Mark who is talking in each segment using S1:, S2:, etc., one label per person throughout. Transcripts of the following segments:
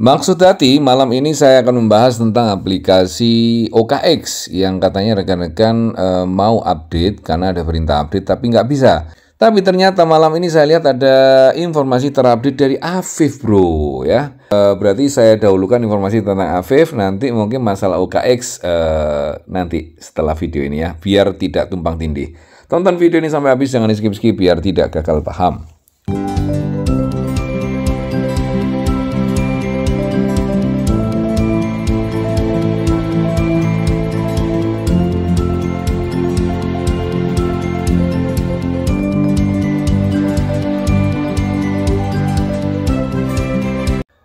S1: Maksud hati, malam ini saya akan membahas tentang aplikasi OKX yang katanya rekan-rekan e, mau update karena ada perintah update tapi nggak bisa. Tapi ternyata malam ini saya lihat ada informasi terupdate dari Afif bro ya. E, berarti saya dahulukan informasi tentang Afif nanti mungkin masalah OKX e, eh, nanti setelah video ini ya biar tidak tumpang tindih. Tonton video ini sampai habis jangan di skip-skip biar tidak gagal paham.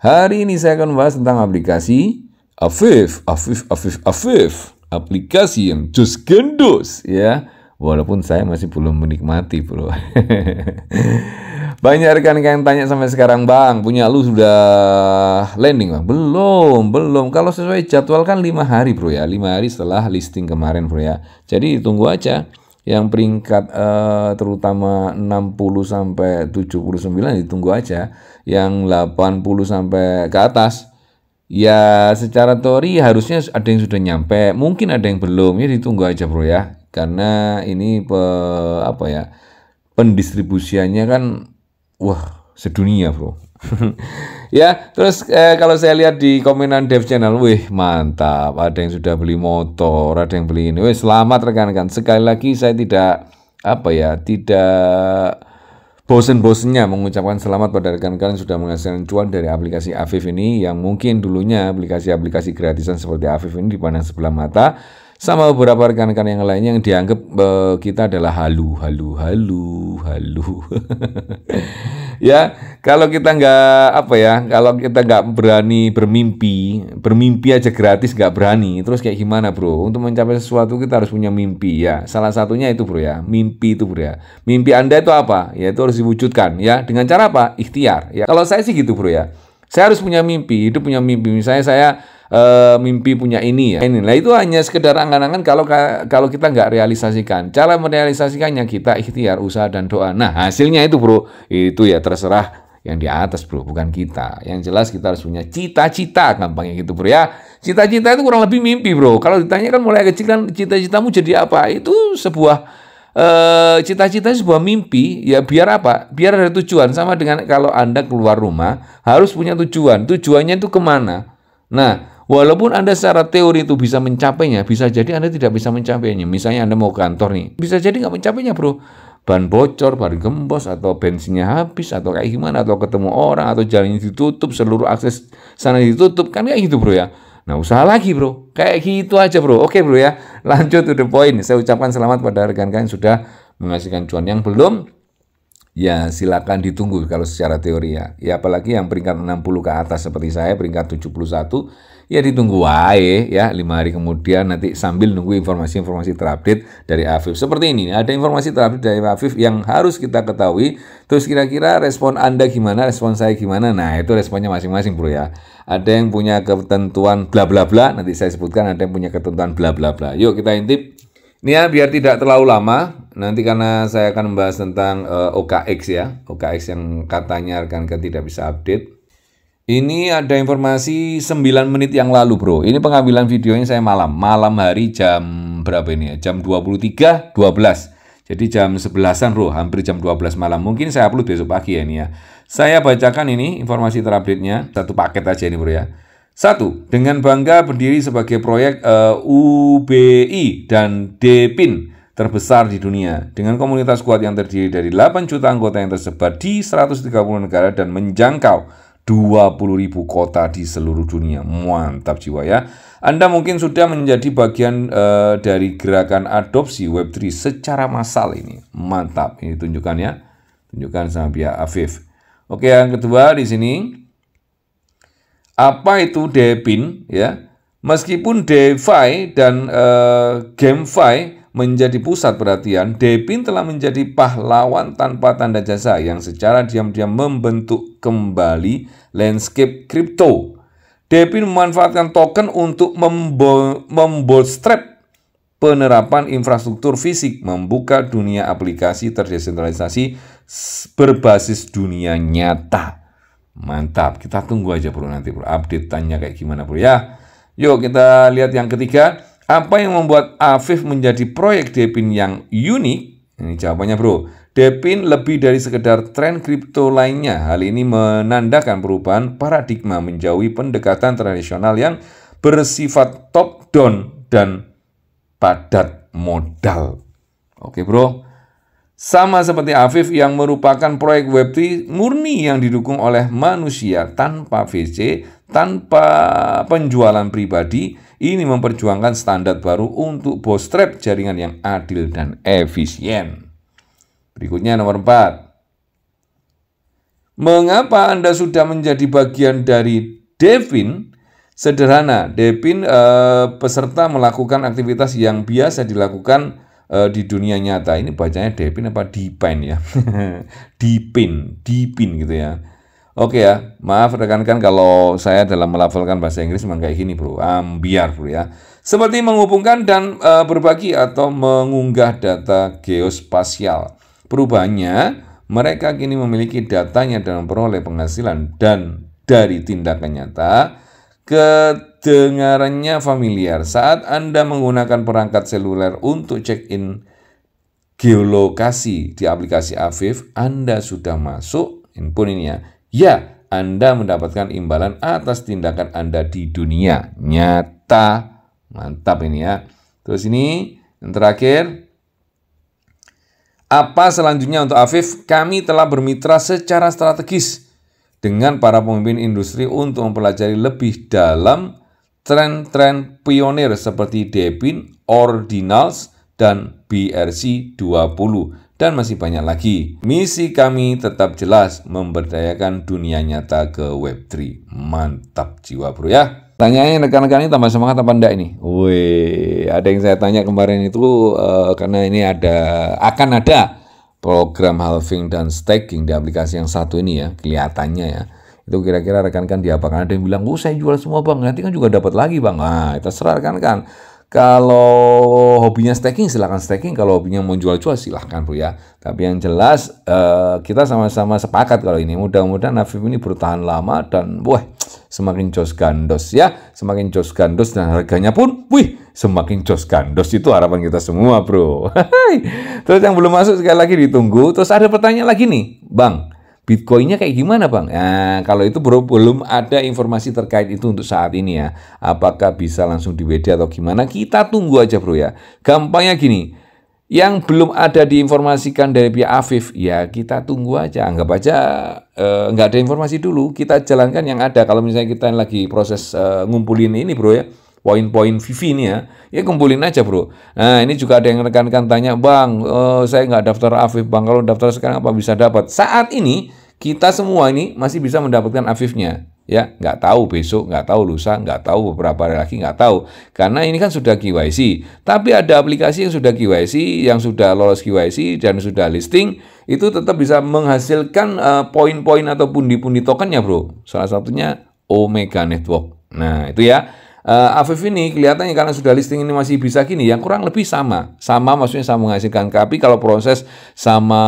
S1: Hari ini saya akan membahas tentang aplikasi Afif, Afif, Afif, Afif, aplikasi yang just gendus ya. Walaupun saya masih belum menikmati bro. Banyak rekan yang tanya sampai sekarang bang, punya lu sudah landing bang? Belum, belum. Kalau sesuai jadwal kan lima hari bro ya, lima hari setelah listing kemarin bro ya. Jadi tunggu aja yang peringkat uh, terutama 60 sampai 79 ditunggu aja yang 80 sampai ke atas ya secara teori harusnya ada yang sudah nyampe mungkin ada yang belum ya ditunggu aja bro ya karena ini pe, apa ya pendistribusiannya kan wah sedunia bro ya, terus eh, kalau saya lihat di komenan Dev Channel, wih mantap, ada yang sudah beli motor, ada yang beli ini. Wih, selamat rekan-rekan. Sekali lagi saya tidak apa ya, tidak bosen-bosennya mengucapkan selamat pada rekan-rekan sudah menghasilkan cuan dari aplikasi Afif ini yang mungkin dulunya aplikasi-aplikasi gratisan seperti Afif ini dipandang sebelah mata sama beberapa rekan-rekan yang lainnya yang dianggap uh, kita adalah halu, halu, halu, halu. ya kalau kita nggak apa ya kalau kita nggak berani bermimpi bermimpi aja gratis nggak berani terus kayak gimana bro untuk mencapai sesuatu kita harus punya mimpi ya salah satunya itu bro ya mimpi itu bro ya mimpi anda itu apa ya itu harus diwujudkan ya dengan cara apa ikhtiar ya kalau saya sih gitu bro ya saya harus punya mimpi itu punya mimpi misalnya saya uh, mimpi punya ini ya. Ini, nah itu hanya sekedar angan-angan kalau kalau kita nggak realisasikan. Cara merealisasikannya kita ikhtiar, usaha dan doa. Nah hasilnya itu bro, itu ya terserah yang di atas bro, bukan kita. Yang jelas kita harus punya cita-cita, gampangnya gitu bro ya. Cita-cita itu kurang lebih mimpi bro. Kalau ditanya kan mulai kecil kan cita-citamu jadi apa? Itu sebuah eh, cita-cita sebuah mimpi ya biar apa biar ada tujuan sama dengan kalau anda keluar rumah harus punya tujuan tujuannya itu kemana nah Walaupun Anda secara teori itu bisa mencapainya, bisa jadi Anda tidak bisa mencapainya. Misalnya Anda mau kantor nih, bisa jadi nggak mencapainya bro. Ban bocor, ban gembos, atau bensinnya habis, atau kayak gimana, atau ketemu orang, atau jalannya ditutup, seluruh akses sana ditutup, kan kayak gitu bro ya. Nah usaha lagi bro, kayak gitu aja bro. Oke bro ya, lanjut to the point. Saya ucapkan selamat pada rekan-rekan yang sudah menghasilkan cuan yang belum ya silakan ditunggu kalau secara teori ya. Ya apalagi yang peringkat 60 ke atas seperti saya peringkat 71 ya ditunggu wae ya lima hari kemudian nanti sambil nunggu informasi-informasi terupdate dari Afif. Seperti ini ada informasi terupdate dari Afif yang harus kita ketahui. Terus kira-kira respon Anda gimana, respon saya gimana? Nah, itu responnya masing-masing, Bro ya. Ada yang punya ketentuan bla bla bla nanti saya sebutkan ada yang punya ketentuan bla bla bla. Yuk kita intip ini ya biar tidak terlalu lama, nanti karena saya akan membahas tentang uh, OKX ya, OKX yang katanya rekan-rekan tidak bisa update. Ini ada informasi 9 menit yang lalu bro, ini pengambilan videonya saya malam, malam hari jam berapa ini ya, jam 23.12. Jadi jam 11-an bro, hampir jam 12 malam, mungkin saya upload besok pagi ya ini ya. Saya bacakan ini informasi terupdate-nya, satu paket aja ini bro ya. Satu, dengan bangga berdiri sebagai proyek uh, eh, UBI dan DPIN terbesar di dunia dengan komunitas kuat yang terdiri dari 8 juta anggota yang tersebar di 130 negara dan menjangkau 20.000 kota di seluruh dunia. Mantap jiwa ya. Anda mungkin sudah menjadi bagian uh, dari gerakan adopsi Web3 secara massal ini. Mantap. Ini tunjukkan ya. Tunjukkan sama pihak Afif. Oke, yang kedua di sini apa itu Depin ya? Meskipun DeFi dan eh, GameFi menjadi pusat perhatian, Depin telah menjadi pahlawan tanpa tanda jasa yang secara diam-diam membentuk kembali landscape kripto. Depin memanfaatkan token untuk membolstrap penerapan infrastruktur fisik, membuka dunia aplikasi terdesentralisasi berbasis dunia nyata. Mantap, kita tunggu aja bro nanti bro, update tanya kayak gimana bro ya. Yuk kita lihat yang ketiga, apa yang membuat Afif menjadi proyek Depin yang unik? Ini jawabannya bro, Depin lebih dari sekedar tren kripto lainnya. Hal ini menandakan perubahan paradigma menjauhi pendekatan tradisional yang bersifat top down dan padat modal. Oke bro, sama seperti Afif yang merupakan proyek Web3 murni yang didukung oleh manusia tanpa VC, tanpa penjualan pribadi, ini memperjuangkan standar baru untuk bootstrap jaringan yang adil dan efisien. Berikutnya nomor 4. Mengapa Anda sudah menjadi bagian dari Devin? Sederhana, Devin eh, peserta melakukan aktivitas yang biasa dilakukan Eh, di dunia nyata ini bacanya Depin apa Dipin ya Dipin Dipin gitu ya Oke ya, maaf rekan-rekan kalau saya dalam melafalkan bahasa Inggris memang kayak gini bro, ambiar ah, bro ya. Seperti menghubungkan dan uh, berbagi atau mengunggah data geospasial. Perubahannya, mereka kini memiliki datanya dan memperoleh penghasilan dan dari tindakan nyata kedengarannya familiar. Saat Anda menggunakan perangkat seluler untuk check-in geolokasi di aplikasi Afif, Anda sudah masuk, input ini ya, ya Anda mendapatkan imbalan atas tindakan Anda di dunia nyata. Mantap ini ya. Terus ini yang terakhir, apa selanjutnya untuk Afif? Kami telah bermitra secara strategis dengan para pemimpin industri untuk mempelajari lebih dalam tren-tren pionir seperti Debin, Ordinals, dan BRC 20 dan masih banyak lagi. Misi kami tetap jelas memberdayakan dunia nyata ke Web3. Mantap jiwa bro ya. Tanyanya rekan-rekan ini tambah semangat apa enggak ini? Wih, ada yang saya tanya kemarin itu uh, karena ini ada akan ada program halving dan staking di aplikasi yang satu ini ya, kelihatannya ya. Itu kira-kira rekan-rekan dia apakah ada yang bilang, "Oh, saya jual semua, Bang. Nanti kan juga dapat lagi, Bang." Nah, terserah rekan kan Kalau hobinya staking silahkan staking, kalau hobinya mau jual-jual silahkan bro ya. Tapi yang jelas uh, kita sama-sama sepakat kalau ini mudah-mudahan Afif ini bertahan lama dan wah semakin jos gandos ya, semakin jos gandos dan harganya pun, wih, semakin jos gandos itu harapan kita semua bro. Terus yang belum masuk sekali lagi ditunggu. Terus ada pertanyaan lagi nih, bang. Bitcoinnya kayak gimana bang? Nah, kalau itu bro, belum ada informasi terkait itu untuk saat ini ya. Apakah bisa langsung di WD atau gimana? Kita tunggu aja bro ya. Gampangnya gini, yang belum ada diinformasikan dari pihak Afif, ya kita tunggu aja, anggap aja eh, nggak ada informasi dulu, kita jalankan yang ada. Kalau misalnya kita lagi proses eh, ngumpulin ini bro ya, poin-poin Vivi ini ya, ya kumpulin aja bro. Nah ini juga ada yang rekan-rekan tanya, bang uh, saya nggak daftar Afif, bang kalau daftar sekarang apa bisa dapat? Saat ini kita semua ini masih bisa mendapatkan Afifnya ya nggak tahu besok, nggak tahu lusa, nggak tahu beberapa hari lagi, nggak tahu. Karena ini kan sudah KYC. Tapi ada aplikasi yang sudah KYC, yang sudah lolos KYC dan sudah listing, itu tetap bisa menghasilkan uh, poin-poin atau pundi-pundi tokennya, bro. Salah satunya Omega Network. Nah itu ya uh, Afif ini kelihatannya karena sudah listing ini masih bisa gini, yang kurang lebih sama. Sama maksudnya sama menghasilkan, tapi kalau proses sama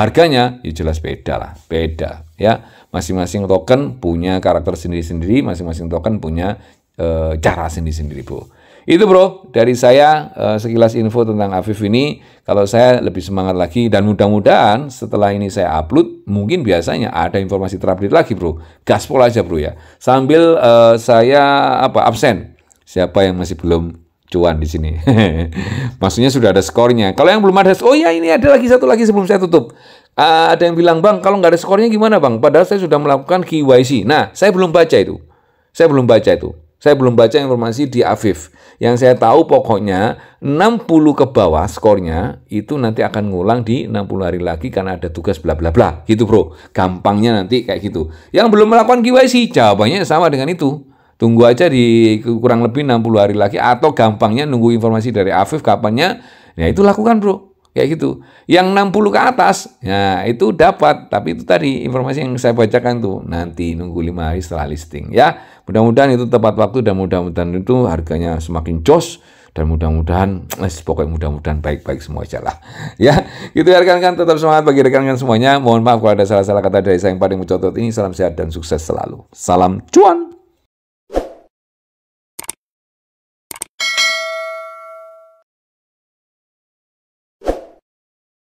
S1: harganya, ya jelas beda lah, beda ya. Masing-masing token punya karakter sendiri-sendiri, masing-masing token punya uh, cara sendiri-sendiri, Bu. Itu bro, dari saya eh, sekilas info tentang Afif ini. Kalau saya lebih semangat lagi dan mudah-mudahan setelah ini saya upload, mungkin biasanya ada informasi terupdate lagi bro. Gaspol aja bro ya. Sambil eh, saya apa absen. Siapa yang masih belum cuan di sini. Maksudnya sudah ada skornya. Kalau yang belum ada, oh ya ini ada lagi satu lagi sebelum saya tutup. Uh, ada yang bilang, bang kalau nggak ada skornya gimana bang? Padahal saya sudah melakukan KYC. Nah, saya belum baca itu. Saya belum baca itu. Saya belum baca informasi di Afif. Yang saya tahu pokoknya 60 ke bawah skornya itu nanti akan ngulang di 60 hari lagi karena ada tugas bla bla bla. Gitu bro. Gampangnya nanti kayak gitu. Yang belum melakukan KYC jawabannya sama dengan itu. Tunggu aja di kurang lebih 60 hari lagi atau gampangnya nunggu informasi dari Afif kapannya. Ya itu lakukan bro kayak gitu. Yang 60 ke atas, ya itu dapat, tapi itu tadi informasi yang saya bacakan tuh nanti nunggu lima hari setelah listing ya. Mudah-mudahan itu tepat waktu dan mudah-mudahan itu harganya semakin jos dan mudah-mudahan eh, pokoknya mudah-mudahan baik-baik semua aja lah, ya gitu ya rekan-rekan tetap semangat bagi rekan-rekan semuanya mohon maaf kalau ada salah-salah kata dari saya yang paling mencotot ini salam sehat dan sukses selalu salam cuan